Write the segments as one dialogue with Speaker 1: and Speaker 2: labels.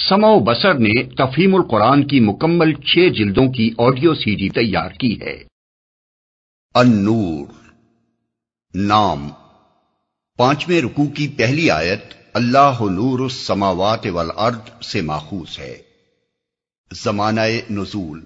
Speaker 1: समो बसर ने तफहीमुल कुरान की मुकम्मल छह जिल्दों की ऑडियो सीडी तैयार की है अन्नूर नाम पांचवें रुकू की पहली आयत अल्लाह नूर समावात वल अर्द से माखूज है जमाना नजूल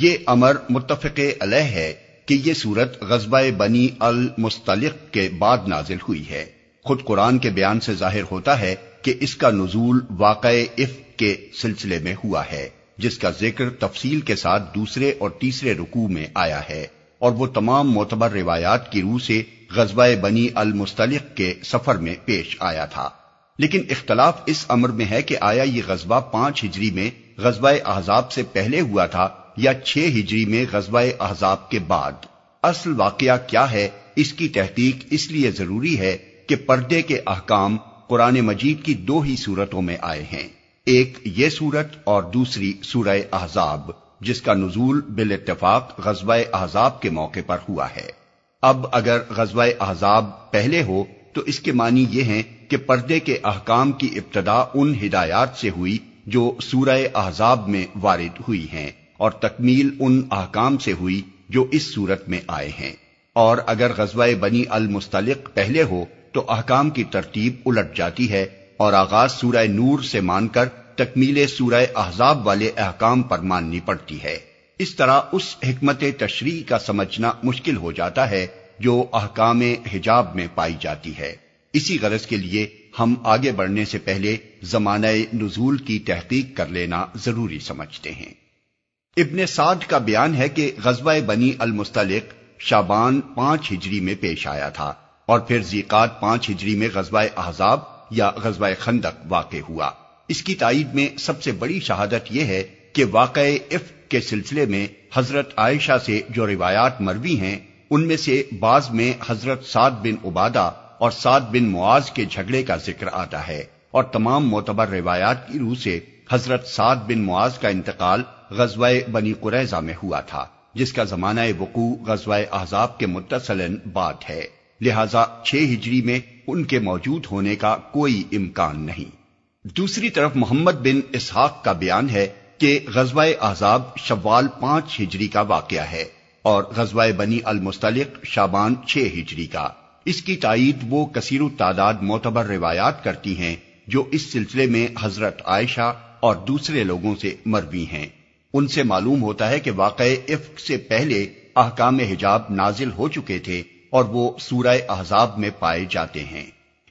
Speaker 1: ये अमर मुतफ़ अलह है कि यह सूरत गजबा बनी अल मुस्तलिक के बाद नाजिल हुई है खुद कुरान के बयान से जाहिर होता है कि इसका नजूल वाक़ इफ के सिलसिले में हुआ है जिसका जिक्र तफसील के साथ दूसरे और तीसरे रुकू में आया है और वो तमाम मोतबर रिवायात की रूह से गजबा बनी अलमुस्तलिक के सफर में पेश आया था लेकिन इख्तलाफ इस अमर में है कि आया ये गजबा पांच हिजरी में गजबा अहजाब से पहले हुआ था या छह हिजरी में गजबा अहजाब के बाद असल वाकया क्या है इसकी तहकीक इसलिए जरूरी है कि पर्दे के अहकाम कुरान मजीद की दो ही सूरतों में आए हैं एक ये सूरत और दूसरी सूरह अहजाब जिसका नजूल बिल इतफाक गजबा अहजाब के मौके पर हुआ है अब अगर गजबा अहजाब पहले हो तो इसके मानी ये है कि पर्दे के अहकाम की इब्तदा उन हिदायत से हुई जो सूर अहजाब में वारद हुई है और तकमील उन अहकाम से हुई जो इस सूरत में आए हैं और अगर गजबा बनी अल मुस्तलिक पहले हो तो अहकाम की तरतीब उलट जाती है और आगाज सूरह नूर से मानकर तकमील सूरह अहजाब वाले अहकाम पर माननी पड़ती है इस तरह उस हमत तशरी का समझना मुश्किल हो जाता है जो अहकाम हिजाब में पाई जाती है इसी गरज के लिए हम आगे बढ़ने से पहले जमाना नजूल की तहकीक कर लेना जरूरी समझते हैं इबन साद का बयान है कि गजबा बनी अलमुस्तलिक शाबान पांच हिजरी में पेश आया था और फिर जीकात पांच हिजरी में गजबा अहजाब या गजबा खंदक वाक़ हुआ इसकी ताइद में सबसे बड़ी शहादत यह है कि वाक़ इफ के सिलसिले में हजरत आयशा से जो रिवायात मरवी हैं उनमें से बाज में हजरत सात बिन उबादा और सात बिन मुआज के झगड़े का जिक्र आता है और तमाम मोतबर रिवायात की रूह से हजरत सात बिन मुआज का इंतकाल गजवाए बनी कुरैजा में हुआ था जिसका जमाना वकू गजवाए अहजाब के मुतसलन बाद है लिहाजा छह हिजरी में उनके मौजूद होने का कोई इम्कान नहीं दूसरी तरफ मोहम्मद बिन इसहाक का बयान है कि गजवा आजाब शवाल पांच हिजरी का वाक़ है और गजवा बनी अलमुस्तलिक शाबान छह हिजरी का इसकी तइद वो कसर तादाद मोतबर रिवायात करती हैं जो इस सिलसिले में हजरत आयशा और दूसरे लोगों से मरवी हैं उनसे मालूम होता है कि वाक़ इफ्क से पहले अहकाम हिजाब नाजिल हो चुके थे और वो सूरह अहजाब में पाए जाते हैं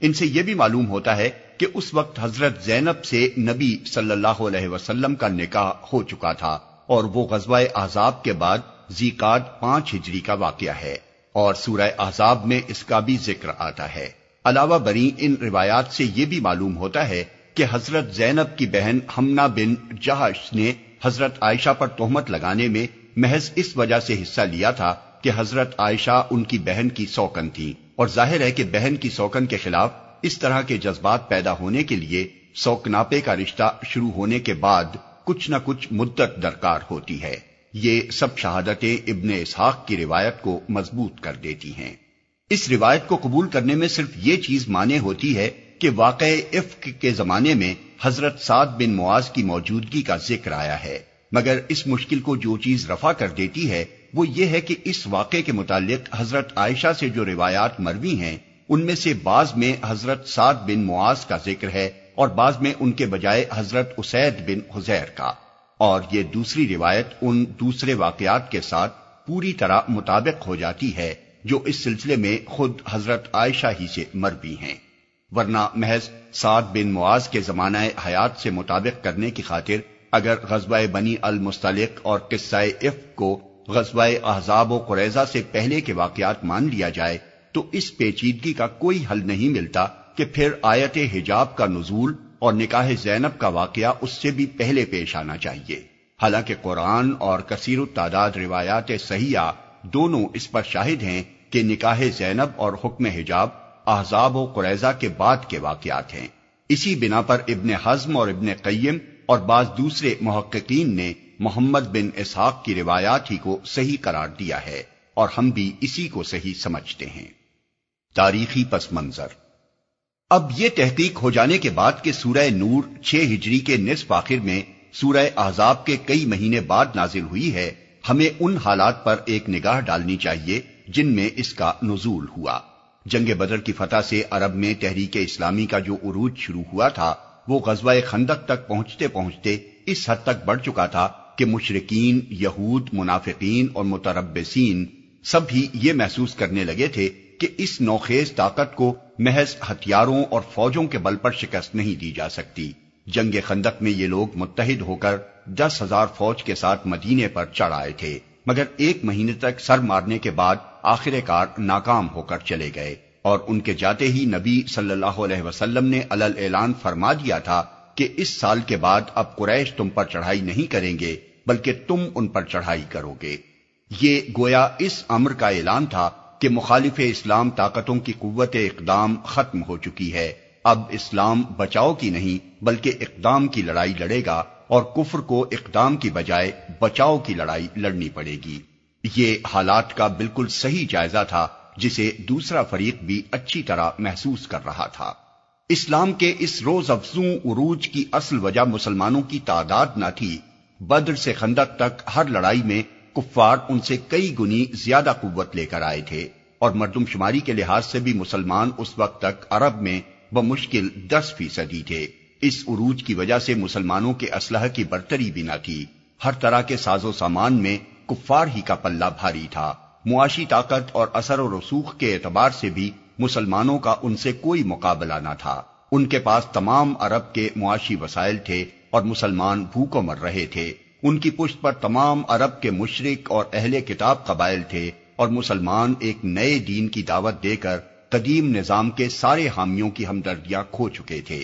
Speaker 1: इनसे यह भी मालूम होता है कि उस वक्त हजरत जैनब से नबी सल्लल्लाहु अलैहि वसल्लम का निकाह हो चुका था और वो गजवा अहजाब के बाद जीकात पांच हिजरी का वाक्य है और सूरह अहजाब में इसका भी जिक्र आता है अलावा बरी इन रिवायात से यह भी मालूम होता है कि हजरत जैनब की बहन हमना बिन जहाश ने हजरत आयशा पर तोहमत लगाने में महज इस वजह से हिस्सा लिया था कि हजरत आयशा उनकी बहन की सौकन थी और जाहिर है कि बहन की सौकन के खिलाफ इस तरह के जज्बात पैदा होने के लिए सौकनापे का रिश्ता शुरू होने के बाद कुछ न कुछ मुद्दत दरकार होती है ये सब शहादतें इबन इसहाक की रिवायत को मजबूत कर देती हैं इस रिवायत को कबूल करने में सिर्फ ये चीज माने होती है कि वाक़ इफ्क के जमाने में हजरत साद बिन मुआज की मौजूदगी का जिक्र आया है मगर इस मुश्किल को जो चीज रफा कर देती है वो ये है कि इस वाक़े के मुतालिक हजरत आयशा से जो रिवायात मरवी हैं उनमें से बाज में हजरत साद बिन मुआज का जिक्र है और बाज में उनके बजाय हजरत उसैद बिन हुजैर का और ये दूसरी रिवायत उन दूसरे वाकयात के साथ पूरी तरह मुताबिक हो जाती है जो इस सिलसिले में खुद हजरत आयशा ही से मरवी हैं वरना महज साद बिन मुआज के जमाना हयात से मुताबिक करने की खातिर अगर गजबा बनी अल मुस्तलिक और किस्सा इफ को गजबाए अहजाब व कुरैजा से पहले के वाकयात मान लिया जाए तो इस पेचीदगी का कोई हल नहीं मिलता कि फिर आयत हिजाब का नजूल और निकाह जैनब का वाकया उससे भी पहले पेश आना चाहिए हालांकि कुरान और कसीर तादाद रिवायात सहिया दोनों इस पर शाहिद हैं कि निकाह जैनब और हुक्म हिजाब अहजाब व कुरैजा के बाद के वाकयात हैं इसी बिना पर इबन हज्म और इबन कईम और बाज दूसरे महक्कीन ने मोहम्मद बिन इसहाक की रिवायात ही को सही करार दिया है और हम भी इसी को सही समझते हैं तारीखी पस मंजर अब यह तहकीक हो जाने के बाद कि सूरह नूर छह हिजरी के निसफ आखिर में सूरह आजाब के कई महीने बाद नाजिल हुई है हमें उन हालात पर एक निगाह डालनी चाहिए जिनमें इसका नजूल हुआ जंग बदर की फतह से अरब में तहरीक इस्लामी का जो उरूज शुरू हुआ था वो गजवा खंदक तक पहुंचते पहुंचते इस हद तक बढ़ चुका था कि मुशरकिन यहूद मुनाफिकीन और मुतरबसिन सब भी ये महसूस करने लगे थे कि इस नोखेज ताकत को महज हथियारों और फौजों के बल पर शिकस्त नहीं दी जा सकती जंग खंदक में ये लोग मुतहद होकर दस हजार फौज के साथ मदीने पर चढ़ आए थे मगर एक महीने तक सर मारने के बाद आखिरकार नाकाम होकर चले गए और उनके जाते ही नबी सल्लल्लाहु अलैहि वसल्लम ने अलल ऐलान फरमा दिया था कि इस साल के बाद अब कुरैश तुम पर चढ़ाई नहीं करेंगे बल्कि तुम उन पर चढ़ाई करोगे ये गोया इस अम्र का ऐलान था कि मुखालिफ इस्लाम ताकतों की कुत इकदाम खत्म हो चुकी है अब इस्लाम बचाव की नहीं बल्कि इकदाम की लड़ाई लड़ेगा और कुफर को इकदाम की बजाय बचाव की लड़ाई लड़नी पड़ेगी ये हालात का बिल्कुल सही जायजा था जिसे दूसरा फरीक भी अच्छी तरह महसूस कर रहा था इस्लाम के इस रोज अफजू उरूज की असल वजह मुसलमानों की तादाद न थी बद्र से खंदक तक हर लड़ाई में कुफ्फार उनसे कई गुनी ज्यादा कुत लेकर आए थे और मरदमशुमारी के लिहाज से भी मुसलमान उस वक्त तक अरब में ब मुश्किल दस फीसदी थे इस उरूज की वजह से मुसलमानों के असलह की बरतरी भी न थी हर तरह के साजो सामान में कुफ्फार ही का पल्ला भारी था मुआशी ताकत और असर व रसूख के एतबार से भी मुसलमानों का उनसे कोई मुकाबला ना था उनके पास तमाम अरब के मुआशी वसाइल थे और मुसलमान भूखों मर रहे थे उनकी पुष्ट पर तमाम अरब के मुशरक और अहले किताब कबाइल थे और मुसलमान एक नए दीन की दावत देकर कदीम निजाम के सारे हामियों की हमदर्दियां खो चुके थे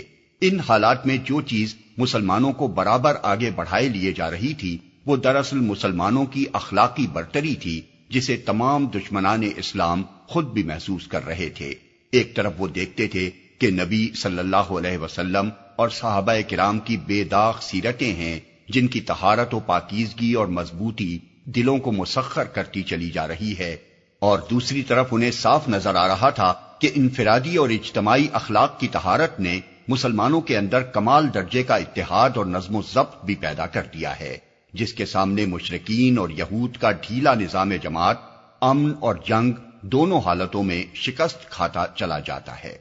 Speaker 1: इन हालात में जो चीज मुसलमानों को बराबर आगे बढ़ाए लिए जा रही थी वो दरअसल मुसलमानों की अखलाकी बर्तरी थी जिसे तमाम दुश्मनान इस्लाम खुद भी महसूस कर रहे थे एक तरफ वो देखते थे कि नबी सल्लल्लाहु अलैहि वसल्लम और साहबा कराम की बेदाग सीरतें हैं जिनकी तहारत व पाकिजगी और मजबूती दिलों को मुसखर करती चली जा रही है और दूसरी तरफ उन्हें साफ नजर आ रहा था कि इनफरादी और इज्तमाही अखलाक की तहारत ने मुसलमानों के अंदर कमाल दर्जे का इतिहाद और नज्म जब्त भी पैदा कर दिया है जिसके सामने मुशरकिन और यहूद का ढीला निजाम जमात अमन और जंग दोनों हालतों में शिकस्त खाता चला जाता है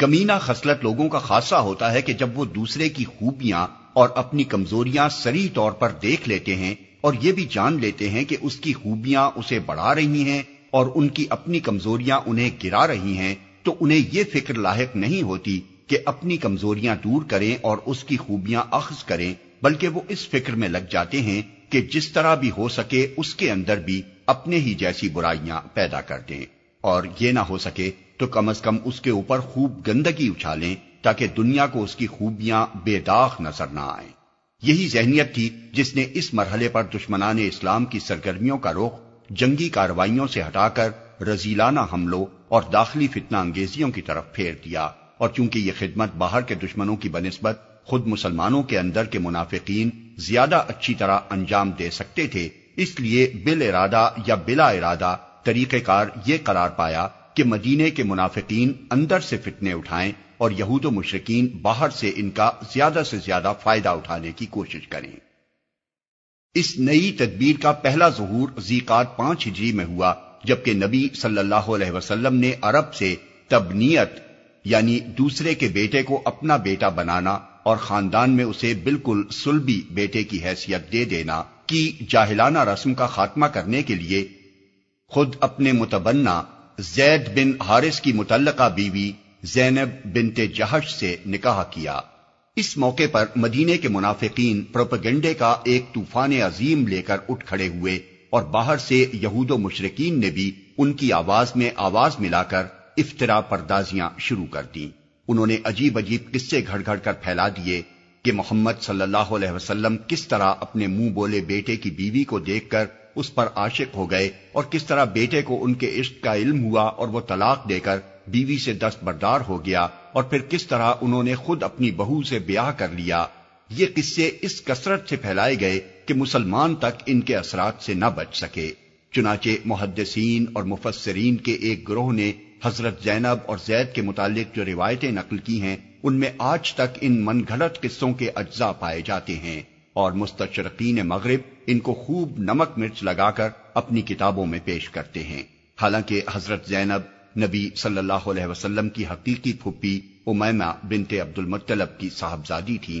Speaker 1: कमीना खसलत लोगों का खासा होता है कि जब वो दूसरे की खूबियां और अपनी कमजोरियां सरी तौर पर देख लेते हैं और ये भी जान लेते हैं कि उसकी खूबियां उसे बढ़ा रही हैं और उनकी अपनी कमजोरियां उन्हें गिरा रही हैं तो उन्हें यह फिक्र लाक नहीं होती कि अपनी कमजोरियां दूर करें और उसकी खूबियां अख्ज करें बल्कि वो इस फिक्र में लग जाते हैं कि जिस तरह भी हो सके उसके अंदर भी अपने ही जैसी बुराइयां पैदा कर दें और ये ना हो सके तो कम अज कम उसके ऊपर खूब गंदगी उछालें ताकि दुनिया को उसकी खूबियां बेदाग नजर ना आए यही जहनीत थी जिसने इस मरहले पर दुश्मनान इस्लाम की सरगर्मियों का रुख जंगी कार्रवाइयों से हटाकर रजीलाना हमलों और दाखिली फितना अंगेजियों की तरफ फेर दिया और चूंकि यह खिदमत बाहर के दुश्मनों की बनस्बत खुद मुसलमानों के अंदर के मुनाफिक ज्यादा अच्छी तरह अंजाम दे सकते थे इसलिए बिल इरादा या बिला इरादा तरीक़ेकार ये करार पाया कि मदीने के मुनाफिकीन अंदर से फितने उठाएं और यहूद मुशरकिन बाहर से इनका ज्यादा से ज्यादा फायदा उठाने की कोशिश करें इस नई तदबीर का पहला जहूर जीकार पांच हिजरी में हुआ जबकि नबी सल्लल्लाहु अलैहि वसल्लम ने अरब से तबनीयत यानी दूसरे के बेटे को अपना बेटा बनाना और खानदान में उसे बिल्कुल सुलबी बेटे की हैसियत दे देना की जाहिलाना रस्म का खात्मा करने के लिए खुद अपने मुतबन्ना जैद बिन हारिस की मुतलका बीवी जैनब बिनते जहश से निकाह किया इस मौके पर मदीने के मुनाफिकीन प्रोपगेंडे का एक तूफान अजीम लेकर उठ खड़े हुए और बाहर से यहूद मुशरकिन ने भी उनकी आवाज में आवाज मिलाकर इफ्तरा परदाजियां शुरू कर दी उन्होंने अजीब अजीब किस्से घड़ घड़ कर फैला दिए कि मोहम्मद सल्लल्लाहु अलैहि वसल्लम किस तरह अपने मुंह बोले बेटे की बीवी को देखकर उस पर आशिक हो गए और किस तरह बेटे को उनके इश्क का इल्म हुआ और वो तलाक देकर बीवी से दस्तबरदार हो गया और फिर किस तरह उन्होंने खुद अपनी बहू से ब्याह कर लिया ये किस्से इस कसरत से फैलाए गए कि मुसलमान तक इनके असरात से न बच सके चुनाचे मुहदसिन और मुफसरीन के एक ग्रोह ने हजरत जैनब और जैद के मुतालिक जो रिवायतें नकल की हैं उनमें आज तक इन मनघड़त किस्सों के अज्जा पाए जाते हैं और मुस्तरकिन मगरब इनको खूब नमक मिर्च लगाकर अपनी किताबों में पेश करते हैं हालांकि हजरत जैनब नबी सल्लल्लाहु अलैहि वसल्लम की हकीकी फुप्पी उमैमा बिनते अब्दुल मतलब की साहबजादी थी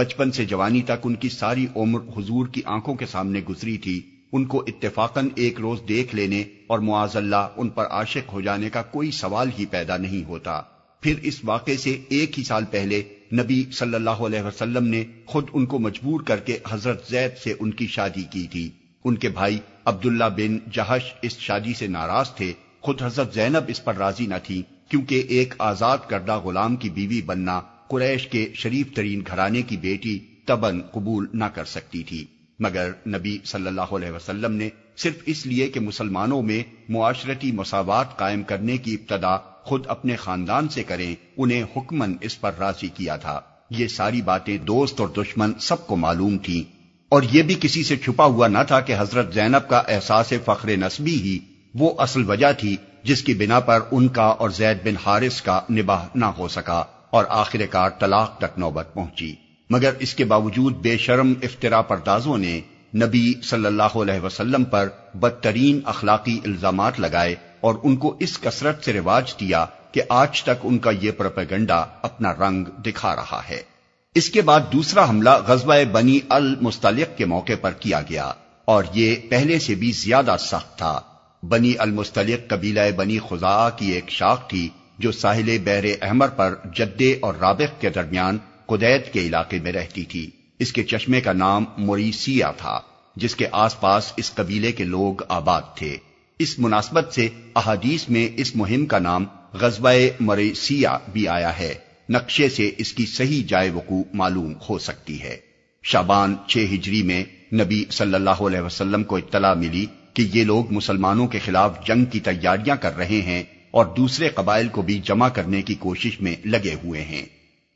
Speaker 1: बचपन से जवानी तक उनकी सारी उम्र हुजूर की आंखों के सामने गुजरी थी उनको इत्तेफाकन एक रोज देख लेने और मुआजल्ला उन पर आशिक हो जाने का कोई सवाल ही पैदा नहीं होता फिर इस वाक़े से एक ही साल पहले नबी सल्लल्लाहु अलैहि वसल्लम ने खुद उनको मजबूर करके हजरत जैद से उनकी शादी की थी उनके भाई अब्दुल्ला बिन जहश इस शादी से नाराज थे खुद हजरत जैनब इस पर राजी न थी क्योंकि एक आजाद करदा गुलाम की बीवी बनना कुरैश के शरीफ तरीन घराने की बेटी तबन कबूल न कर सकती थी मगर नबी सल्लल्लाहु अलैहि वसल्लम ने सिर्फ इसलिए कि मुसलमानों में मुआशरती मसावत कायम करने की इब्तदा खुद अपने खानदान से करें उन्हें हुक्मन इस पर राजी किया था ये सारी बातें दोस्त और दुश्मन सबको मालूम थी और यह भी किसी से छुपा हुआ न था कि हजरत जैनब का एहसास फख्र नस्बी ही वो असल वजह थी जिसकी बिना पर उनका और जैद बिन हारिस का निबाह ना हो सका और आखिरकार तलाक तक नौबत पहुंची मगर इसके बावजूद बेशरम इफ्तरा परदाजों ने नबी सल्लल्लाहु अलैहि वसल्लम पर बदतरीन अखलाकी इल्जाम लगाए और उनको इस कसरत से रिवाज दिया कि आज तक उनका यह प्रोपेगेंडा अपना रंग दिखा रहा है इसके बाद दूसरा हमला गजबा बनी अल मुस्तलिक के मौके पर किया गया और ये पहले से भी ज्यादा सख्त था बनी अल मुस्तलिक कबीला बनी खुजा की एक शाख थी जो साहिल बहर अहमर पर जद्दे और राबिक के दरमियान कुदैत के इलाके में रहती थी इसके चश्मे का नाम मोरीसिया था जिसके आसपास इस कबीले के लोग आबाद थे इस मुनासबत से अहादीस में इस मुहिम का नाम गजबा मरेसिया भी आया है नक्शे से इसकी सही जाय वकू मालूम हो सकती है शाबान छह हिजरी में नबी सल्लल्लाहु अलैहि वसल्लम को इत्तला मिली कि ये लोग मुसलमानों के खिलाफ जंग की तैयारियां कर रहे हैं और दूसरे कबाइल को भी जमा करने की कोशिश में लगे हुए हैं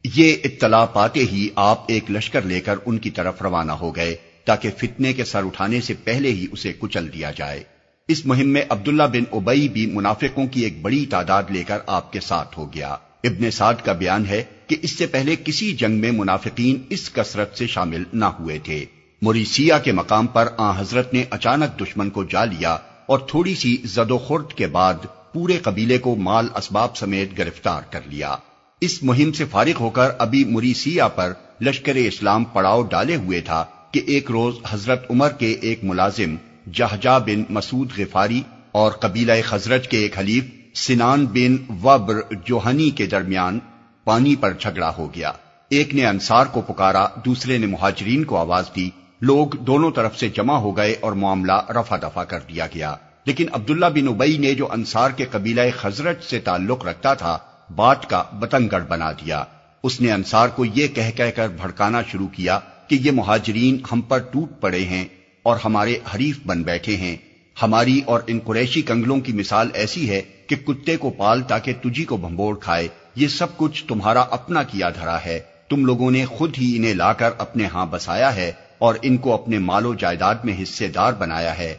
Speaker 1: ये इत्तला पाते ही आप एक लश्कर लेकर उनकी तरफ रवाना हो गए ताकि फितने के सर उठाने से पहले ही उसे कुचल दिया जाए इस मुहिम में अब्दुल्ला बिन उबई भी मुनाफिकों की एक बड़ी तादाद लेकर आपके साथ हो गया इब्ने साद का बयान है कि इससे पहले किसी जंग में मुनाफिकीन इस कसरत से शामिल न हुए थे मोरीसिया के मकाम पर आ हजरत ने अचानक दुश्मन को जा लिया और थोड़ी सी जदोखुर्द के बाद पूरे कबीले को माल असबाब समेत गिरफ्तार कर लिया इस मुहिम से फारिग होकर अभी मुरीसिया पर लश्कर इस्लाम पड़ाव डाले हुए था कि एक रोज हजरत उमर के एक मुलाजिम जहजा बिन मसूद गिफारी और कबीला खजरत के एक हलीफ सिनान बिन वब्र जोहनी के दरमियान पानी पर झगड़ा हो गया एक ने अंसार को पुकारा दूसरे ने मुहाजरीन को आवाज दी लोग दोनों तरफ से जमा हो गए और मामला रफा दफा कर दिया गया लेकिन अब्दुल्ला बिन उबई ने जो अंसार के कबीला खजरत से ताल्लुक रखता था बाट का बतंगड़ बना दिया उसने अंसार को यह कह कहकर भड़काना शुरू किया कि ये महाजरीन हम पर टूट पड़े हैं और हमारे हरीफ बन बैठे हैं हमारी और इन कुरैशी कंगलों की मिसाल ऐसी है कि कुत्ते को पाल ताकि तुझी को भंबोर खाए ये सब कुछ तुम्हारा अपना किया धरा है तुम लोगों ने खुद ही इन्हें लाकर अपने हाँ बसाया है और इनको अपने मालो जायदाद में हिस्सेदार बनाया है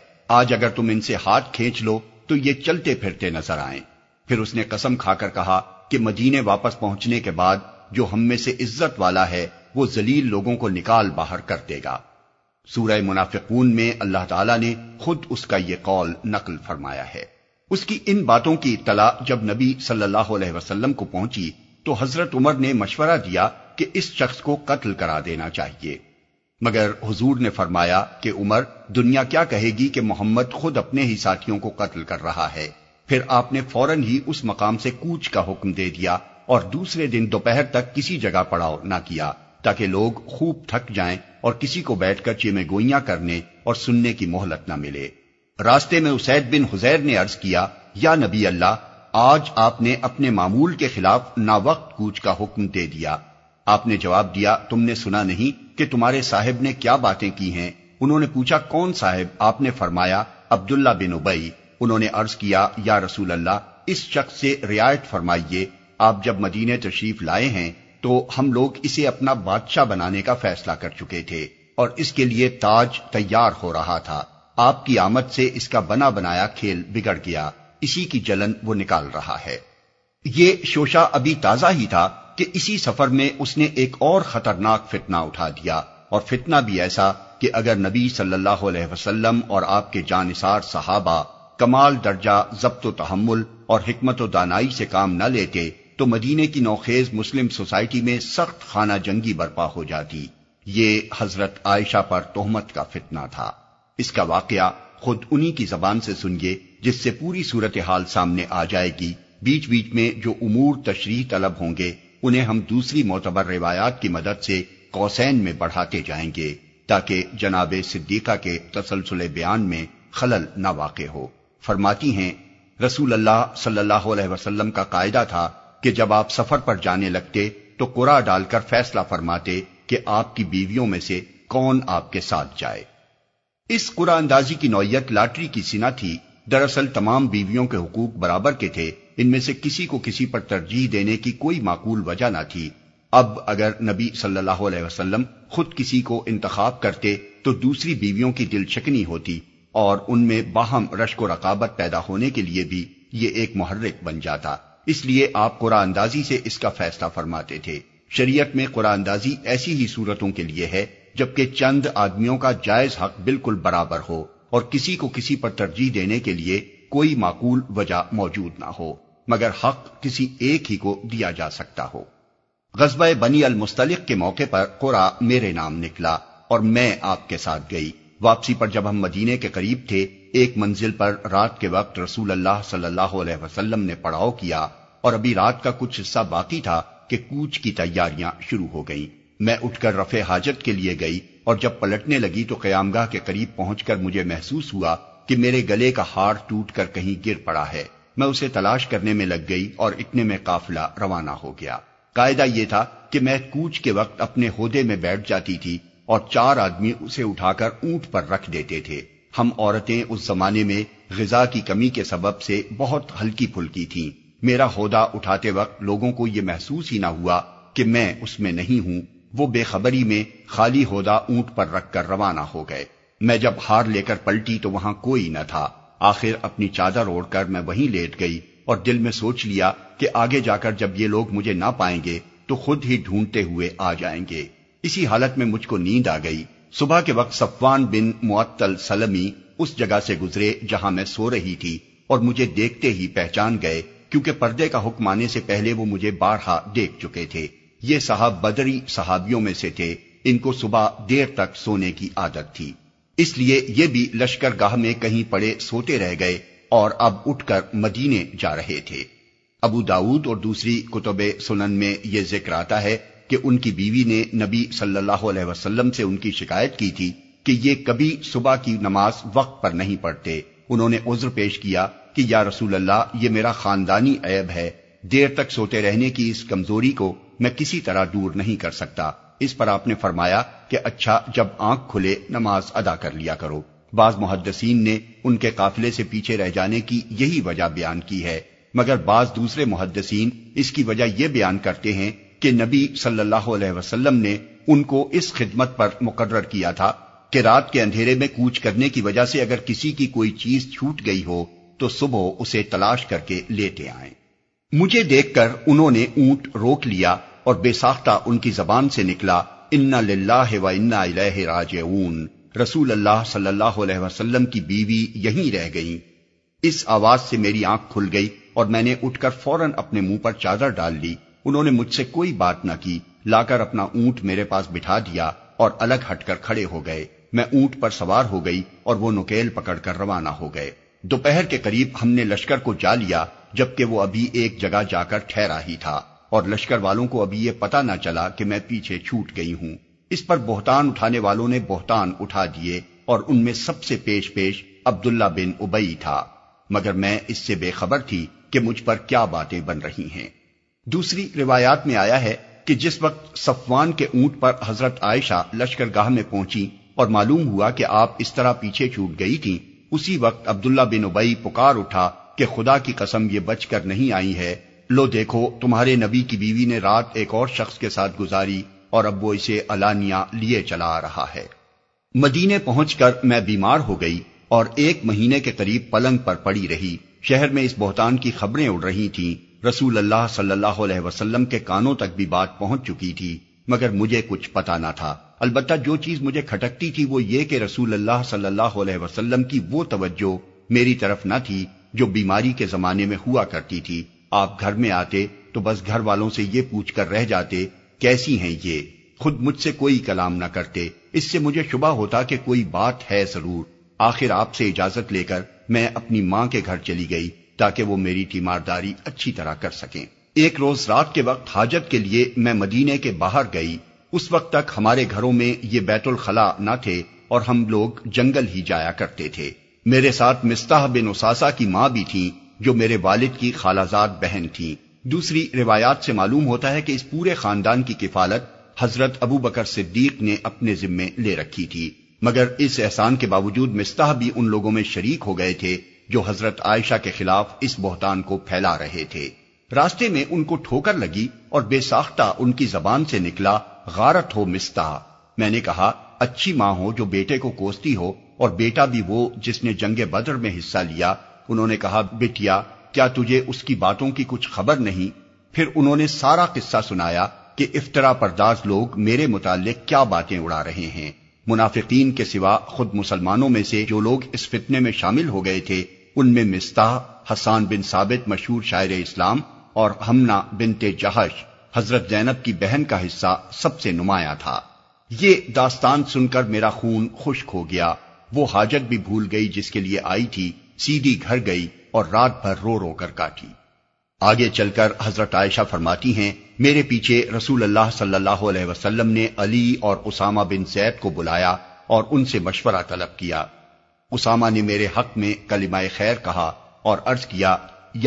Speaker 1: आज अगर तुम इनसे हाथ खींच लो तो ये चलते फिरते नजर आए फिर उसने कसम खाकर कहा कि मदीने वापस पहुंचने के बाद जो हम में से इज्जत वाला है वो जलील लोगों को निकाल बाहर कर देगा सूरह मुनाफिकून में अल्लाह ताला ने खुद उसका ये कौल नकल फरमाया है उसकी इन बातों की इतला जब नबी सल्लल्लाहु अलैहि वसल्लम को पहुंची तो हजरत उमर ने मशवरा दिया कि इस शख्स को कत्ल करा देना चाहिए मगर हुजूर ने फरमाया कि उमर दुनिया क्या कहेगी कि मोहम्मद खुद अपने ही साथियों को कत्ल कर रहा है फिर आपने फौरन ही उस मकाम से कूच का हुक्म दे दिया और दूसरे दिन दोपहर तक किसी जगह पड़ाव ना किया ताकि लोग खूब थक जाएं और किसी को बैठकर चिमे गोइया करने और सुनने की मोहलत ना मिले रास्ते में उसैद बिन हुजैर ने अर्ज किया या नबी अल्लाह आज आपने अपने मामूल के खिलाफ ना वक्त कूच का हुक्म दे दिया आपने जवाब दिया तुमने सुना नहीं कि तुम्हारे साहेब ने क्या बातें की हैं उन्होंने पूछा कौन साहेब आपने फरमाया अब्दुल्ला बिन उबई उन्होंने अर्ज किया या रसूल अल्लाह इस शख्स से रियायत फरमाइए आप जब मदीने तशरीफ लाए हैं तो हम लोग इसे अपना बादशाह बनाने का फैसला कर चुके थे और इसके लिए ताज तैयार हो रहा था आपकी आमद से इसका बना बनाया खेल बिगड़ गया इसी की जलन वो निकाल रहा है ये शोशा अभी ताजा ही था कि इसी सफर में उसने एक और खतरनाक फितना उठा दिया और फितना भी ऐसा कि अगर नबी सल्लल्लाहु अलैहि वसल्लम और आपके जानसार सहाबा कमाल दर्जा जब्त तहमुल और हमत दानाई से काम न लेते तो मदीने की नौखेज मुस्लिम सोसाइटी में सख्त खाना जंगी बर्पा हो जाती ये हजरत आयशा पर तोहमत का फितना था इसका वाकया खुद उन्हीं की जबान से सुनिए जिससे पूरी सूरत हाल सामने आ जाएगी बीच बीच में जो उमूर तशरी तलब होंगे उन्हें हम दूसरी मोतबर रिवायात की मदद से कौसैन में बढ़ाते जाएंगे ताकि जनाब सिद्दीका के तसलसले बयान में खलल न वाक़ हो फरमाती हैं रसूल अल्लाह सल्लल्लाहु अलैहि वसल्लम का कायदा था कि जब आप सफर पर जाने लगते तो कुरा डालकर फैसला फरमाते कि आपकी बीवियों में से कौन आपके साथ जाए इस कुरा अंदाजी की नौयत लॉटरी की सिना थी दरअसल तमाम बीवियों के हकूक बराबर के थे इनमें से किसी को किसी पर तरजीह देने की कोई माकूल वजह ना थी अब अगर नबी सल्लल्लाहु अलैहि वसल्लम खुद किसी को इंतखाब करते तो दूसरी बीवियों की दिलचकनी होती और उनमें बाहम रश्क रकाबत पैदा होने के लिए भी ये एक मुहर्रिक बन जाता इसलिए आप कुरानदाजी से इसका फैसला फरमाते थे शरीयत में कुरानदाजी ऐसी ही सूरतों के लिए है जबकि चंद आदमियों का जायज हक बिल्कुल बराबर हो और किसी को किसी पर तरजीह देने के लिए कोई माकूल वजह मौजूद ना हो मगर हक किसी एक ही को दिया जा सकता हो गजबा बनी अल मुस्तलिक के मौके पर कुरा मेरे नाम निकला और मैं आपके साथ गई वापसी पर जब हम मदीने के करीब थे एक मंजिल पर रात के वक्त रसूल अल्लाह सल्लल्लाहु अलैहि वसल्लम ने पड़ाव किया और अभी रात का कुछ हिस्सा बाकी था कि कूच की तैयारियां शुरू हो गईं। मैं उठकर रफे हाजत के लिए गई और जब पलटने लगी तो कयामगाह के करीब पहुंचकर मुझे महसूस हुआ कि मेरे गले का हार टूट कर कहीं गिर पड़ा है मैं उसे तलाश करने में लग गई और इतने में काफिला रवाना हो गया कायदा यह था कि मैं कूच के वक्त अपने होदे में बैठ जाती थी और चार आदमी उसे उठाकर ऊंट पर रख देते थे हम औरतें उस जमाने में गजा की कमी के सबब से बहुत हल्की फुल्की थी मेरा होदा उठाते वक्त लोगों को यह महसूस ही ना हुआ कि मैं उसमें नहीं हूं वो बेखबरी में खाली होदा ऊंट पर रखकर रवाना हो गए मैं जब हार लेकर पलटी तो वहां कोई न था आखिर अपनी चादर ओढ़कर मैं वहीं लेट गई और दिल में सोच लिया कि आगे जाकर जब ये लोग मुझे ना पाएंगे तो खुद ही ढूंढते हुए आ जाएंगे इसी हालत में मुझको नींद आ गई सुबह के वक्त सफवान बिन मुअत्तल सलमी उस जगह से गुजरे जहां मैं सो रही थी और मुझे देखते ही पहचान गए क्योंकि पर्दे का हुक्म आने से पहले वो मुझे बारहा देख चुके थे ये साहब बदरी सहाबियों में से थे इनको सुबह देर तक सोने की आदत थी इसलिए ये भी लश्कर गाह में कहीं पड़े सोते रह गए और अब उठकर मदीने जा रहे थे अबू दाऊद और दूसरी कुतुब सुनन में यह जिक्र आता है कि उनकी बीवी ने नबी सल्लल्लाहु अलैहि वसल्लम से उनकी शिकायत की थी कि ये कभी सुबह की नमाज वक्त पर नहीं पढ़ते उन्होंने उज्र पेश किया कि या रसूल अल्लाह ये मेरा खानदानी ऐब है देर तक सोते रहने की इस कमजोरी को मैं किसी तरह दूर नहीं कर सकता इस पर आपने फरमाया कि अच्छा जब आंख खुले नमाज अदा कर लिया करो बाज मुहदसिन ने उनके काफिले से पीछे रह जाने की यही वजह बयान की है मगर बाज दूसरे मुहदसिन इसकी वजह यह बयान करते हैं कि नबी सल्लल्लाहु अलैहि वसल्लम ने उनको इस खिदमत पर मुकर्र किया था कि रात के अंधेरे में कूच करने की वजह से अगर किसी की कोई चीज छूट गई हो तो सुबह उसे तलाश करके लेते आए मुझे देखकर उन्होंने ऊंट रोक लिया और बेसाख्ता उनकी जबान से निकला इन्ना लाह व इन्ना राज रसूल अल्लाह सल्लाह वसलम की बीवी यहीं रह गई इस आवाज से मेरी आंख खुल गई और मैंने उठकर फौरन अपने मुंह पर चादर डाल ली उन्होंने मुझसे कोई बात न की लाकर अपना ऊंट मेरे पास बिठा दिया और अलग हटकर खड़े हो गए मैं ऊंट पर सवार हो गई और वो नुकेल पकड़कर रवाना हो गए दोपहर के करीब हमने लश्कर को जा लिया जबकि वो अभी एक जगह जाकर ठहरा ही था और लश्कर वालों को अभी ये पता न चला कि मैं पीछे छूट गई हूं इस पर बोहतान उठाने वालों ने बोहतान उठा दिए और उनमें सबसे पेश पेश अब्दुल्ला बिन उबई था मगर मैं इससे बेखबर थी कि मुझ पर क्या बातें बन रही हैं दूसरी रिवायात में आया है कि जिस वक्त सफवान के ऊंट पर हजरत आयशा लश्कर गाह में पहुंची और मालूम हुआ कि आप इस तरह पीछे छूट गई थी उसी वक्त अब्दुल्ला बिन उबई पुकार उठा कि खुदा की कसम ये बचकर नहीं आई है लो देखो तुम्हारे नबी की बीवी ने रात एक और शख्स के साथ गुजारी और अब वो इसे अलानिया लिए चला आ रहा है मदीने पहुंचकर मैं बीमार हो गई और एक महीने के करीब पलंग पर पड़ी रही शहर में इस बहुतान की खबरें उड़ रही थीं रसूल अल्लाह सल्लल्लाहु अलैहि वसल्लम के कानों तक भी बात पहुंच चुकी थी मगर मुझे कुछ पता ना था अलबत् जो चीज मुझे खटकती थी वो ये कि रसूल अल्लाह सल्लल्लाहु अलैहि वसल्लम की वो तवज्जो मेरी तरफ ना थी जो बीमारी के जमाने में हुआ करती थी आप घर में आते तो बस घर वालों से ये पूछ कर रह जाते कैसी हैं ये खुद मुझसे कोई कलाम ना करते इससे मुझे शुबा होता कि कोई बात है जरूर आखिर आपसे इजाजत लेकर मैं अपनी माँ के घर चली गई ताकि वो मेरी तीमारदारी अच्छी तरह कर सकें एक रोज रात के वक्त हाजत के लिए मैं मदीने के बाहर गई उस वक्त तक हमारे घरों में ये बैतुल खला न थे और हम लोग जंगल ही जाया करते थे मेरे साथ मिस्ताह बिन उसासा की माँ भी थी जो मेरे वालिद की खालाजात बहन थी दूसरी रिवायात से मालूम होता है कि इस पूरे खानदान की किफालत हजरत अबू बकर सिद्दीक ने अपने जिम्मे ले रखी थी मगर इस एहसान के बावजूद मिस्ताह भी उन लोगों में शरीक हो गए थे जो हजरत आयशा के खिलाफ इस बोहतान को फैला रहे थे रास्ते में उनको ठोकर लगी और बेसाख्ता उनकी जबान से निकला गारत हो मिस्ता मैंने कहा अच्छी माँ हो जो बेटे को कोसती हो और बेटा भी वो जिसने जंग बदर में हिस्सा लिया उन्होंने कहा बेटिया क्या तुझे उसकी बातों की कुछ खबर नहीं फिर उन्होंने सारा किस्सा सुनाया कि इफ्तरा परदाज लोग मेरे मुतालिक क्या बातें उड़ा रहे हैं मुनाफिकीन के सिवा खुद मुसलमानों में से जो लोग इस फितने में शामिल हो गए थे उनमें मिस्ताह हसान बिन साबित मशहूर शायर इस्लाम और हमना बिनते जहश हजरत जैनब की बहन का हिस्सा सबसे नुमाया था ये दास्तान सुनकर मेरा खून खुश्क हो गया वो हाजत भी भूल गई जिसके लिए आई थी सीधी घर गई और रात भर रो रो कर काटी आगे चलकर हजरत आयशा फरमाती हैं मेरे पीछे रसूल अल्लाह सल्लल्लाहु अलैहि वसल्लम ने अली और उसामा बिन सैद को बुलाया और उनसे मशवरा तलब किया उसामा ने मेरे हक में कलिमाए खैर कहा और अर्ज किया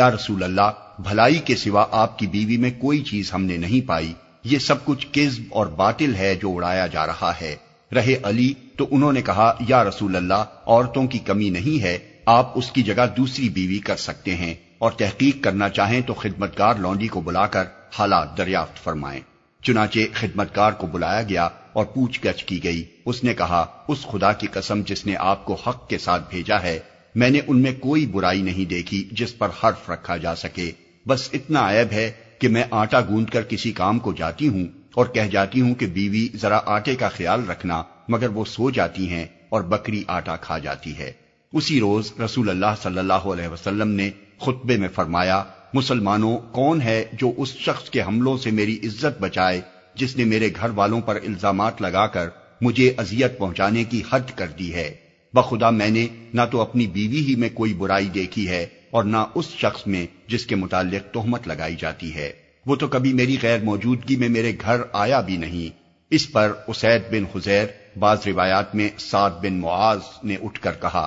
Speaker 1: या रसूल अल्लाह भलाई के सिवा आपकी बीवी में कोई चीज हमने नहीं पाई ये सब कुछ किज्ब और बातिल है जो उड़ाया जा रहा है रहे अली तो उन्होंने कहा या रसूल अल्लाह औरतों की कमी नहीं है आप उसकी जगह दूसरी बीवी कर सकते हैं और तहकीक करना चाहें तो खिदमतकार लॉन्डी को बुलाकर हालात दरियाफ्त फरमाएं चुनाचे खिदमतकार को बुलाया गया और पूछगछ की गई उसने कहा उस खुदा की कसम जिसने आपको हक के साथ भेजा है मैंने उनमें कोई बुराई नहीं देखी जिस पर हर्फ रखा जा सके बस इतना ऐब है कि मैं आटा गूंद कर किसी काम को जाती हूँ और कह जाती हूँ कि बीवी जरा आटे का ख्याल रखना मगर वो सो जाती हैं और बकरी आटा खा जाती है उसी रोज रसूल अल्लाह सल्लाह ने खुतबे में फरमाया मुसलमानों कौन है जो उस शख्स के हमलों से मेरी इज्जत बचाए जिसने मेरे घर वालों पर इल्जाम लगाकर मुझे अजियत पहुंचाने की हद कर दी है बखुदा मैंने ना तो अपनी बीवी ही में कोई बुराई देखी है और ना उस शख्स में जिसके मुतालिक तोहमत लगाई जाती है वो तो कभी मेरी गैर मौजूदगी में मेरे घर आया भी नहीं इस पर उसैद बिन हुजैर बाज रिवायात में साद बिन मुआज ने उठकर कहा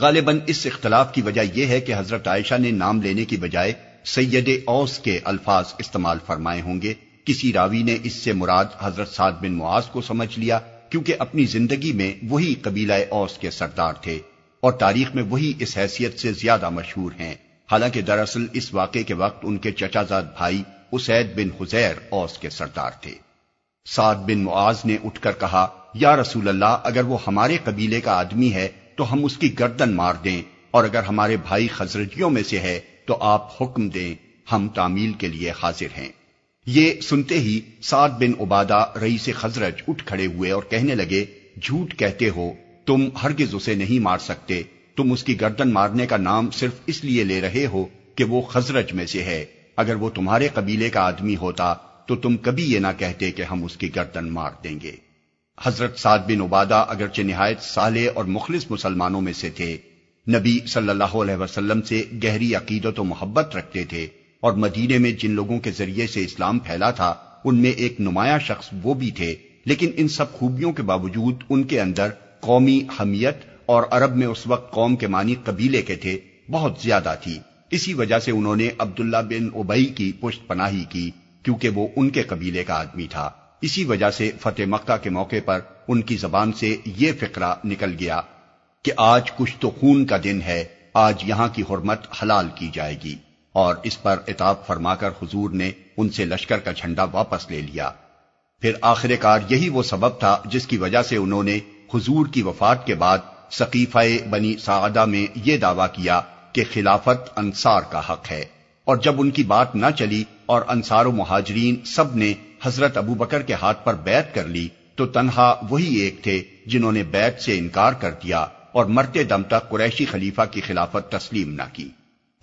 Speaker 1: गालिबन इस इख्तलाफ की वजह यह है कि हजरत आयशा ने नाम लेने की बजाय सैयद औस के अल्फाज इस्तेमाल फरमाए होंगे किसी रावी ने इससे मुराद हजरत साद बिन मुआज को समझ लिया क्योंकि अपनी जिंदगी में वही कबीला औस के सरदार थे और तारीख में वही इस हैसियत से ज्यादा मशहूर हैं हालांकि दरअसल इस वाक़े के वक्त उनके चचाजाद भाई उसैद बिन हुजैर औस के सरदार थे साद बिन मुआज ने उठकर कहा या रसूल अगर वो हमारे कबीले का आदमी है तो हम उसकी गर्दन मार दें और अगर हमारे भाई खजरतियों में से है तो आप हुक्म दें हम तामील के लिए हाजिर हैं ये सुनते ही सात बिन उबादा रई से खजरज उठ खड़े हुए और कहने लगे झूठ कहते हो तुम हरगिज उसे नहीं मार सकते तुम उसकी गर्दन मारने का नाम सिर्फ इसलिए ले रहे हो कि वो खजरज में से है अगर वो तुम्हारे कबीले का आदमी होता तो तुम कभी ये ना कहते कि हम उसकी गर्दन मार देंगे हजरत साद बिन उबादा अगरचे नहायत साले और मुखलिस मुसलमानों में से थे नबी सल्लल्लाहु अलैहि वसल्लम से गहरी अकीदत और मोहब्बत रखते थे और मदीने में जिन लोगों के जरिए से इस्लाम फैला था उनमें एक नुमाया शख्स वो भी थे लेकिन इन सब खूबियों के बावजूद उनके अंदर कौमी हमियत और अरब में उस वक्त कौम के मानी कबीले के थे बहुत ज्यादा थी इसी वजह से उन्होंने अब्दुल्ला बिन ओबई की पुष्ट पनाही की क्योंकि वो उनके कबीले का आदमी था इसी वजह से फतेह मक्का के मौके पर उनकी जबान से यह फिक्रा निकल गया कि आज कुछ तो खून का दिन है आज यहां की हरमत हलाल की जाएगी और इस पर इताब फरमाकर हुजूर ने उनसे लश्कर का झंडा वापस ले लिया फिर आखिरकार यही वो सबब था जिसकी वजह से उन्होंने हुजूर की वफात के बाद सकीफा बनी सादा में यह दावा किया कि खिलाफत अंसार का हक है और जब उनकी बात न चली और अंसार महाजरीन सब ने हजरत अबू बकर के हाथ पर बैत कर ली तो तनहा वही एक थे जिन्होंने बैत से इनकार कर दिया और मरते दम तक कुरैशी खलीफा की खिलाफत तस्लीम ना की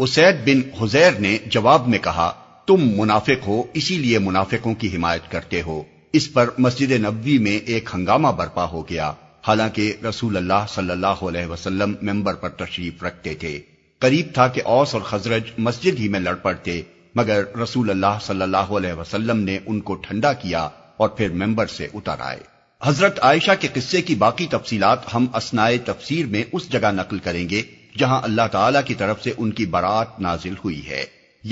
Speaker 1: उसैद बिन हुजैर ने जवाब में कहा तुम मुनाफिक हो इसीलिए मुनाफिकों की हिमायत करते हो इस पर मस्जिद नबवी में एक हंगामा बर्पा हो गया हालांकि रसूल अल्लाह सल्लल्लाहु अलैहि वसल्लम मेंबर पर तशरीफ रखते थे करीब था कि औस और खजरज मस्जिद ही में लड़ पड़ते मगर रसूल अल्लाह सल्लल्लाहु अलैहि वसल्लम ने उनको ठंडा किया और फिर मेंबर से उतर आए हजरत आयशा के किस्से की बाकी तफसीलात हम असनाए तफसीर में उस जगह नकल करेंगे जहां अल्लाह ताला की तरफ से उनकी बारात नाजिल हुई है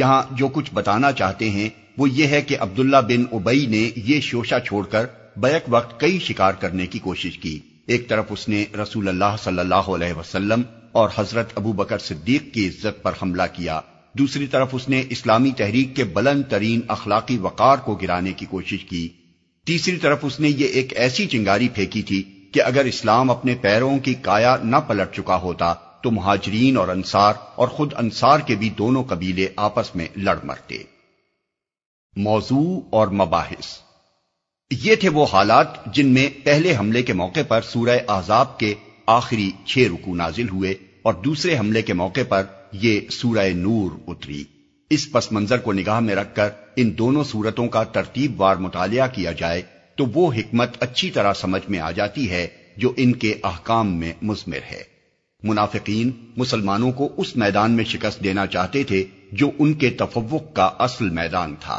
Speaker 1: यहां जो कुछ बताना चाहते हैं वो ये है कि अब्दुल्ला बिन उबई ने ये शोशा छोड़कर बैक वक्त कई शिकार करने की कोशिश की एक तरफ उसने रसूल अल्लाह सल्लाह वसलम और हजरत अबू बकर सिद्दीक की इज्जत पर हमला किया दूसरी तरफ उसने इस्लामी तहरीक के बुलंद तरीन अखलाकी वकार को गिराने की कोशिश की तीसरी तरफ उसने ये एक ऐसी चिंगारी फेंकी थी कि अगर इस्लाम अपने पैरों की काया न पलट चुका होता तो महाजरीन और अंसार और खुद अंसार के भी दोनों कबीले आपस में लड़ मरते मौजू और मबाहिस ये थे वो हालात जिनमें पहले हमले के मौके पर सूरह आजाब के आखिरी छह रुकू नाजिल हुए और दूसरे हमले के मौके पर ये सूरह नूर उतरी इस पस मंजर को निगाह में रखकर इन दोनों सूरतों का तरतीब वार मुतालिया किया जाए तो वो हिकमत अच्छी तरह समझ में आ जाती है जो इनके अहकाम में मुजमिर है मुनाफिकीन मुसलमानों को उस मैदान में शिकस्त देना चाहते थे जो उनके तफवक का असल मैदान था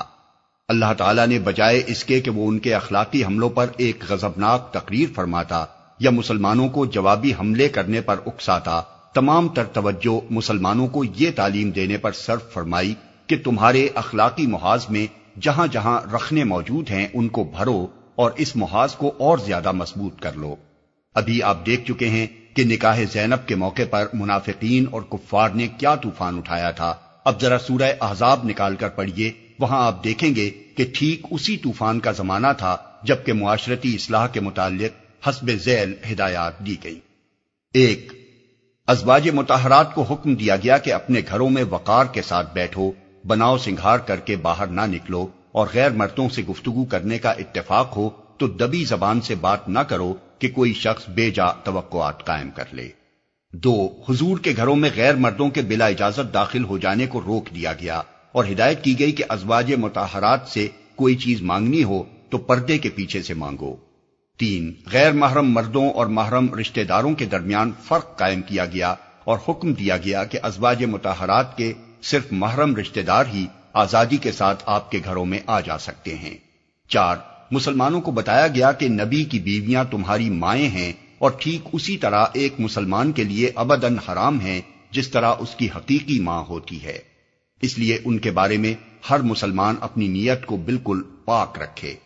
Speaker 1: अल्लाह ताला ने बजाय इसके कि वो उनके अखलाती हमलों पर एक गजबनाक तकरीर फरमाता या मुसलमानों को जवाबी हमले करने पर उकसाता तमाम तर तवज्जो मुसलमानों को यह तालीम देने पर सर्फ फरमाई कि तुम्हारे अखलाकी महाज में जहां जहां रखने मौजूद हैं उनको भरो और इस महाज को और ज्यादा मजबूत कर लो अभी आप देख चुके हैं कि निकाह जैनब के मौके पर मुनाफिकीन और कुफ्फार ने क्या तूफान उठाया था अब जरा सूरह अहजाब निकालकर पढ़िए वहां आप देखेंगे कि ठीक उसी तूफान का जमाना था जबकि मुआशरती इसलाह के मुतालिक हसब जैल हिदायत दी गई एक अजवाज मुताहरात को हुक्म दिया गया कि अपने घरों में वकार के साथ बैठो बनाव सिंघार करके बाहर ना निकलो और गैर मर्दों से गुफ्तगु करने का इत्तेफाक हो तो दबी जबान से बात ना करो कि कोई शख्स बेजा तवक्कोआत कायम कर ले दो हुजूर के घरों में गैर मर्दों के बिला इजाजत दाखिल हो जाने को रोक दिया गया और हिदायत की गई कि अजवाज मुताहरात से कोई चीज मांगनी हो तो पर्दे के पीछे से मांगो तीन गैर महरम मर्दों और महरम रिश्तेदारों के दरमियान फर्क कायम किया गया और हुक्म दिया गया कि अजवाज मतहरात के सिर्फ महरम रिश्तेदार ही आजादी के साथ आपके घरों में आ जा सकते हैं चार मुसलमानों को बताया गया कि नबी की बीवियां तुम्हारी माए हैं और ठीक उसी तरह एक मुसलमान के लिए अबदन हराम है जिस तरह उसकी हकीकी मां होती है इसलिए उनके बारे में हर मुसलमान अपनी नीयत को बिल्कुल पाक रखे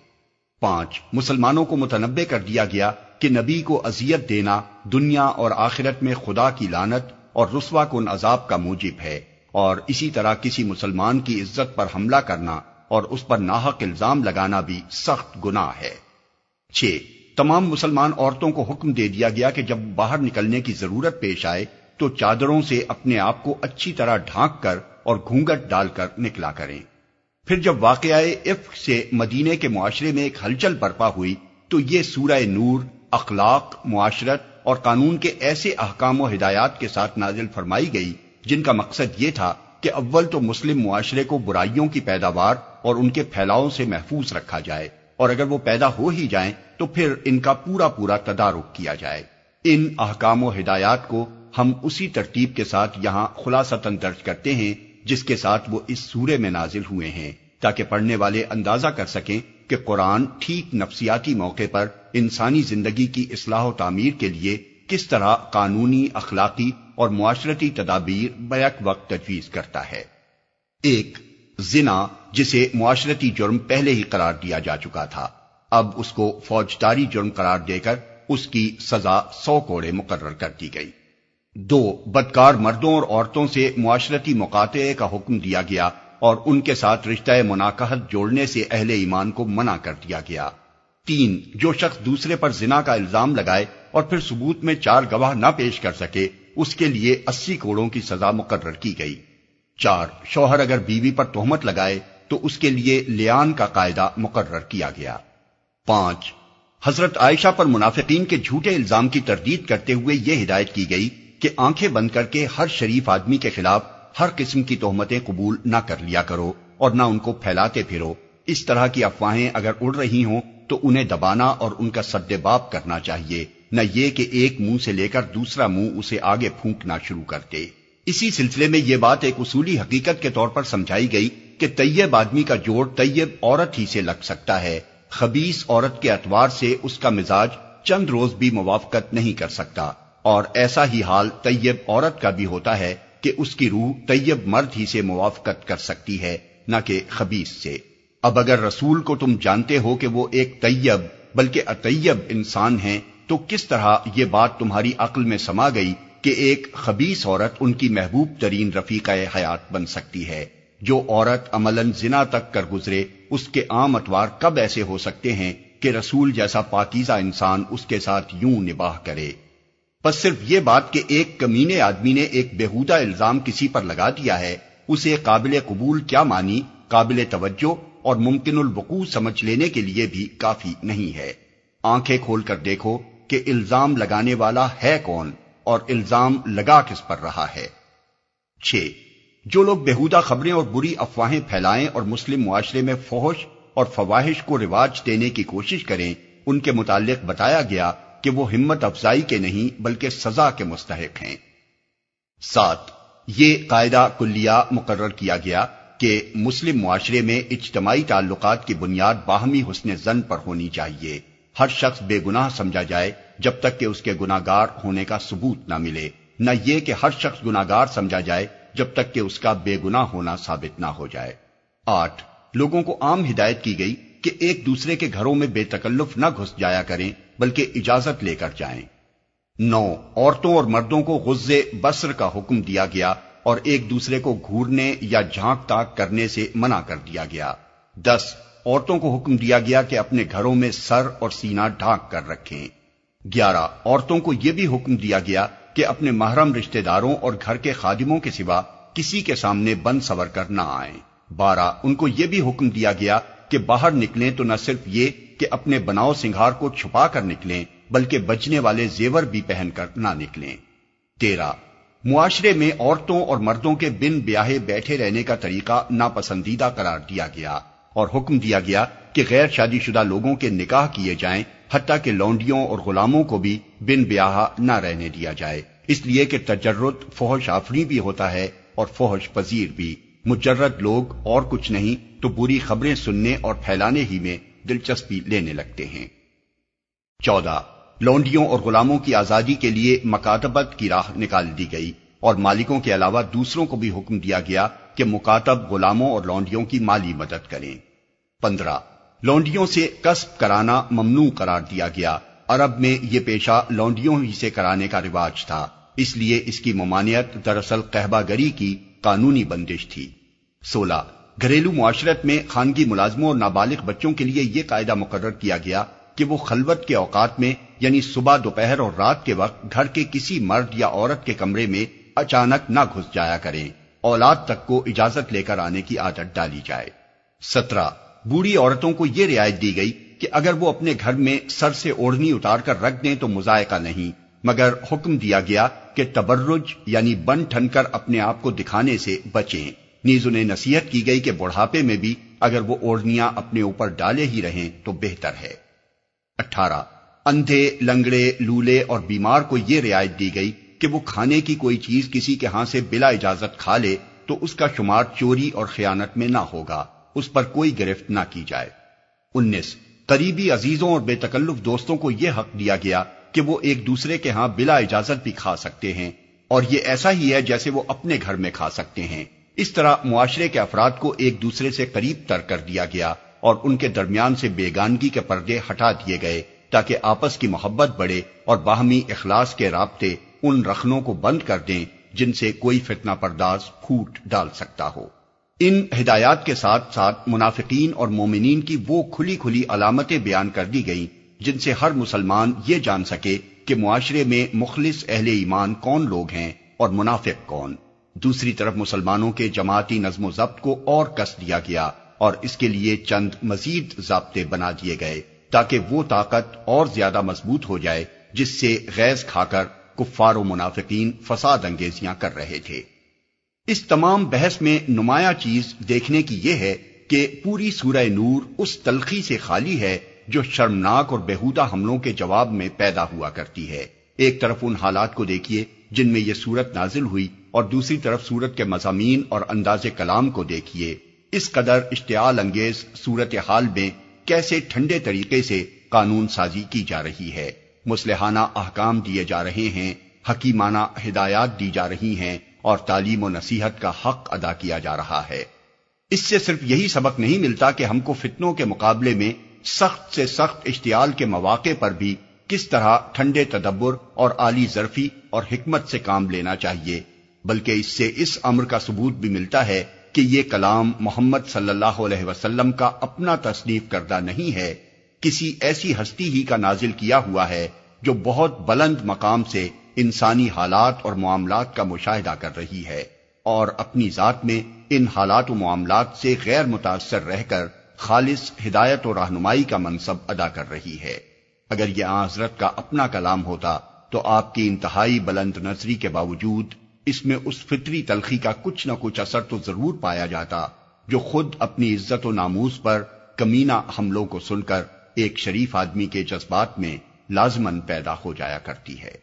Speaker 1: पांच मुसलमानों को मुतनबे कर दिया गया कि नबी को अजियत देना दुनिया और आखिरत में खुदा की लानत और रसवा कन अजाब का मूजिब है और इसी तरह किसी मुसलमान की इज्जत पर हमला करना और उस पर नाहक इल्जाम लगाना भी सख्त गुनाह है छह तमाम मुसलमान औरतों को हुक्म दे दिया गया कि जब बाहर निकलने की जरूरत पेश आए तो चादरों से अपने आप को अच्छी तरह ढांक कर और घूंघट डालकर निकला करें फिर जब वाक़ इफ से मदीने के माशरे में एक हलचल बर्पा हुई तो ये सूरह नूर अखलाक मुआशरत और कानून के ऐसे अहकाम व हिदायत के साथ नाजिल फरमाई गई जिनका मकसद ये था कि अव्वल तो मुस्लिम मुआरे को बुराइयों की पैदावार और उनके फैलाव से महफूज रखा जाए और अगर वो पैदा हो ही जाए तो फिर इनका पूरा पूरा तदारुक किया जाए इन अहकाम व हिदायत को हम उसी तरतीब के साथ यहाँ खुलासतन दर्ज करते हैं जिसके साथ वो इस सूरे में नाजिल हुए हैं ताकि पढ़ने वाले अंदाजा कर सकें कि कुरान ठीक नफसियाती मौके पर इंसानी जिंदगी की असलाह तमीर के लिए किस तरह कानूनी अखलाकी और माशरती तदाबीर बैक वक्त तजवीज करता है एक जिना जिसे माशरती जुर्म पहले ही करार दिया जा चुका था अब उसको फौजदारी जुर्म करार देकर उसकी सजा सौ कोड़े मुकर्र कर दी गई दो बदकार मर्दों और औरतों से मुआशरती मुकाते का हुक्म दिया गया और उनके साथ रिश्ते मुनाकहत जोड़ने से अहले ईमान को मना कर दिया गया तीन जो शख्स दूसरे पर जिना का इल्जाम लगाए और फिर सबूत में चार गवाह ना पेश कर सके उसके लिए अस्सी कोड़ों की सजा मुकर्र की गई चार शौहर अगर बीवी पर तोहमत लगाए तो उसके लिए लियान का कायदा मुकर्र किया गया पांच हजरत आयशा पर मुनाफिकीन के झूठे इल्जाम की तरदीद करते हुए यह हिदायत की गई कि आंखें बंद करके हर शरीफ आदमी के खिलाफ हर किस्म की तोहमतें कबूल ना कर लिया करो और ना उनको फैलाते फिरो इस तरह की अफवाहें अगर उड़ रही हों तो उन्हें दबाना और उनका सद्देबाप करना चाहिए न ये कि एक मुंह से लेकर दूसरा मुंह उसे आगे फूंकना शुरू करते इसी सिलसिले में यह बात एक उसूली हकीकत के तौर पर समझाई गई कि तैयब आदमी का जोड़ तैयब औरत ही से लग सकता है खबीस औरत के अतवार से उसका मिजाज चंद रोज भी मुआफकत नहीं कर सकता और ऐसा ही हाल तैयब औरत का भी होता है कि उसकी रूह तैयब मर्द ही से मुआफकत कर सकती है न कि खबीस से अब अगर रसूल को तुम जानते हो कि वो एक तैयब बल्कि अतैयब इंसान हैं तो किस तरह ये बात तुम्हारी अक्ल में समा गई कि एक खबीस औरत उनकी महबूब तरीन रफीका हयात बन सकती है जो औरत अमलन जिना तक कर गुजरे उसके आम अतवार कब ऐसे हो सकते हैं कि रसूल जैसा पाकिजा इंसान उसके साथ यूं निबाह करे बस सिर्फ ये बात कि एक कमीने आदमी ने एक बेहूदा इल्जाम किसी पर लगा दिया है उसे काबिल कबूल क्या मानी काबिल तवज्जो और मुमकिन समझ लेने के लिए भी काफी नहीं है आंखें खोलकर देखो कि इल्जाम लगाने वाला है कौन और इल्जाम लगा किस पर रहा है छ जो लोग बेहूदा खबरें और बुरी अफवाहें फैलाएं और मुस्लिम माशरे में फौश और फवाहिश को रिवाज देने की कोशिश करें उनके मुतालिक बताया गया कि वो हिम्मत अफजाई के नहीं बल्कि सजा के मुस्तक हैं सात ये कायदा कुल्लिया मुकर किया गया कि मुस्लिम माशरे में इज्तमाही ताल्लुक की बुनियाद बाहमी हुसन जन पर होनी चाहिए हर शख्स बेगुनाह समझा जाए जब तक कि उसके गुनागार होने का सबूत ना मिले न ये कि हर शख्स गुनागार समझा जाए जब तक कि उसका बेगुनाह होना साबित ना हो जाए आठ लोगों को आम हिदायत की गई कि एक दूसरे के घरों में बेतकल्लुफ न घुस जाया करें बल्कि इजाजत लेकर जाएं। नौ औरतों और मर्दों को गुस्से बसर का हुक्म दिया गया और एक दूसरे को घूरने या झांक ताक करने से मना कर दिया गया दस औरतों को हुक्म दिया गया कि अपने घरों में सर और सीना ढांक कर रखें ग्यारह औरतों को यह भी हुक्म दिया गया कि अपने महरम रिश्तेदारों और घर के खादिमों के सिवा किसी के सामने बंद सवर कर ना आए बारह उनको यह भी हुक्म दिया गया कि बाहर निकले तो न सिर्फ ये कि अपने बनाव सिंगार को छुपा कर निकलें बल्कि बचने वाले जेवर भी पहनकर ना निकलें तेरा मुआशरे में औरतों और मर्दों के बिन ब्याहे बैठे रहने का तरीका नापसंदीदा करार दिया गया और हुक्म दिया गया कि गैर शादीशुदा लोगों के निकाह किए जाएं हती कि लौंडियों और गुलामों को भी बिन ब्याह ना रहने दिया जाए इसलिए कि तजर्रत फोहश आफरी भी होता है और फोहश पजीर भी मुजर्रद लोग और कुछ नहीं तो बुरी खबरें सुनने और फैलाने ही में दिलचस्पी लेने लगते हैं चौदह लौंडियों और गुलामों की आजादी के लिए मकातबत की राह निकाल दी गई और मालिकों के अलावा दूसरों को भी हुक्म दिया गया कि मुकातब गुलामों और लौंडियों की माली मदद करें पंद्रह लौंडियों से कस्ब कराना ममनू करार दिया गया अरब में यह पेशा लौंडियों ही से कराने का रिवाज था इसलिए इसकी ममानियत दरअसल कहबागरी की कानूनी बंदिश थी सोलह घरेलू मुआशरत में खानगी मुलाजमों और नाबालिग बच्चों के लिए यह कायदा मुकर किया गया कि वो खलबत के औकात में यानी सुबह दोपहर और रात के वक्त घर के किसी मर्द या औरत के कमरे में अचानक ना घुस जाया करें औलाद तक को इजाजत लेकर आने की आदत डाली जाए सत्रह बूढ़ी औरतों को यह रियायत दी गई कि अगर वो अपने घर में सर से ओढ़नी उतार कर रख दें तो मुजायका नहीं मगर हुक्म दिया गया कि तबर्रुज यानी बन ठनकर अपने आप को दिखाने से बचें नीज उन्हें नसीहत की गई कि बुढ़ापे में भी अगर वो ओढ़निया अपने ऊपर डाले ही रहें तो बेहतर है अट्ठारह अंधे लंगड़े लूले और बीमार को यह रियायत दी गई कि वो खाने की कोई चीज किसी के हाथ से बिला इजाजत खा ले तो उसका शुमार चोरी और खयानत में ना होगा उस पर कोई गिरफ्त ना की जाए उन्नीस करीबी अजीजों और बेतकल्लुफ दोस्तों को यह हक दिया गया कि वो एक दूसरे के यहाँ बिला इजाजत भी खा सकते हैं और ये ऐसा ही है जैसे वो अपने घर में खा सकते हैं इस तरह मुआशरे के अफराद को एक दूसरे से करीब तर कर दिया गया और उनके दरमियान से बेगानगी के पर्दे हटा दिए गए ताकि आपस की मोहब्बत बढ़े और बाहमी अखलास के रबते उन रखनों को बंद कर दें जिनसे कोई फितना परदाज फूट डाल सकता हो इन हिदायत के साथ साथ मुनाफिक और मोमिन की वो खुली खुली अलामतें बयान कर दी गई जिनसे हर मुसलमान ये जान सके कि मुआशरे में मुखलिस अहल ईमान कौन लोग हैं और मुनाफिक कौन दूसरी तरफ मुसलमानों के जमाती नज्म जब्त को और कस दिया गया और इसके लिए चंद मजीद जबते बना दिए गए ताकि वो ताकत और ज्यादा मजबूत हो जाए जिससे गैस खाकर कुफ्फार मुनाफिकीन फसाद अंगेजियां कर रहे थे इस तमाम बहस में नुमाया चीज देखने की यह है कि पूरी सूरह नूर उस तलखी से खाली है जो शर्मनाक और बेहूदा हमलों के जवाब में पैदा हुआ करती है एक तरफ उन हालात को देखिए जिनमें यह सूरत नाजिल हुई और दूसरी तरफ सूरत के मजामी और अंदाज कलाम को देखिए इस कदर इश्तियाल अंगेज सूरत हाल में कैसे ठंडे तरीके से कानून साजी की जा रही है मुसलहाना अहकाम दिए जा रहे हैं हकीमाना हिदायत दी जा रही हैं और तालीम और नसीहत का हक अदा किया जा रहा है इससे सिर्फ यही सबक नहीं मिलता कि हमको फितनों के मुकाबले में सख्त से सख्त इश्तियाल के मौाक़े पर भी किस तरह ठंडे तदब्बर और आली जरफी और हिकमत से काम लेना चाहिए बल्कि इससे इस अमर का सबूत भी मिलता है कि ये कलाम मोहम्मद सल्लल्लाहु अलैहि वसल्लम का अपना तस्नीफ करदा नहीं है किसी ऐसी हस्ती ही का नाजिल किया हुआ है जो बहुत बुलंद मकाम से इंसानी हालात और मामला का मुशाहिदा कर रही है और अपनी जात में इन हालात व मामला से गैर मुतासर रहकर खालिश हिदायत और रहनुमाई का मनसब अदा कर रही है अगर यह आजरत का अपना कलाम होता तो आपकी इंतहाई बुलंद नजरी के बावजूद इसमें उस फितरी तलखी का कुछ ना कुछ असर तो जरूर पाया जाता जो खुद अपनी इज्जत और नामूस पर कमीना हमलों को सुनकर एक शरीफ आदमी के जज्बात में लाजमन पैदा हो जाया करती है